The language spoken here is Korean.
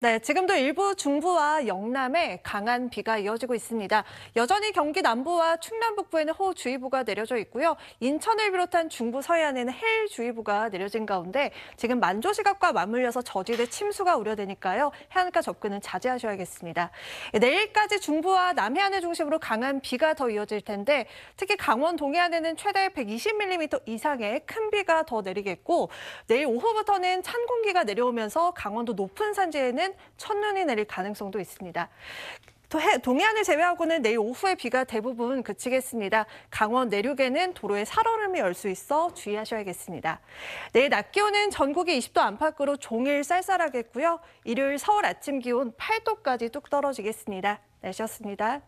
네, 지금도 일부 중부와 영남에 강한 비가 이어지고 있습니다. 여전히 경기 남부와 충남 북부에는 호우주의보가 내려져 있고요. 인천을 비롯한 중부 서해안에는 해일주의보가 내려진 가운데 지금 만조 시각과 맞물려서 저지대 침수가 우려되니까요. 해안가 접근은 자제하셔야겠습니다. 네, 내일까지 중부와 남해안을 중심으로 강한 비가 더 이어질 텐데 특히 강원 동해안에는 최대 120mm 이상의 큰 비가 더 내리겠고 내일 오후부터는 찬 공기가 내려오면서 강원도 높은 산지에는 경에는 첫눈이 내릴 가능성도 있습니다. 동해안을 제외하고는 내일 오후에 비가 대부분 그치겠습니다. 강원 내륙에는 도로에 살얼음이 열 수 있어 주의하셔야겠습니다. 내일 낮 기온은 전국이 20도 안팎으로 종일 쌀쌀하겠고요. 일요일 서울 아침 기온 8도까지 뚝 떨어지겠습니다. 날씨습니다